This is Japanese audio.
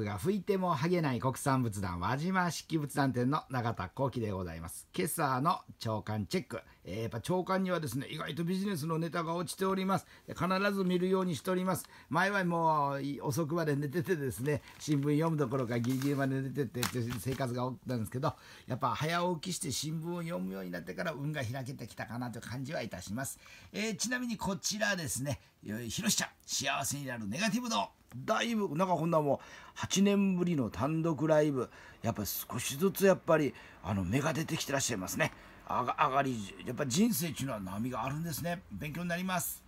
楽が吹いても剥げない国産仏壇輪島式仏壇店の永田幸喜でございます。今朝の朝刊チェック、えー、やっぱ朝刊にはですね、意外とビジネスのネタが落ちております。必ず見るようにしております。前はもう遅くまで寝ててですね、新聞読むどころかギリギリまで寝ててって生活が多かったんですけど、やっぱ早起きして新聞を読むようになってから運が開けてきたかなという感じはいたします。えー、ちなみにこちらですね、広しちゃん、幸せになるネガティブ度。だいぶなんかこんなもう8年ぶりの単独ライブやっぱ少しずつやっぱりあの芽が出てきてらっしゃいますね上がりやっぱ人生っていうのは波があるんですね勉強になります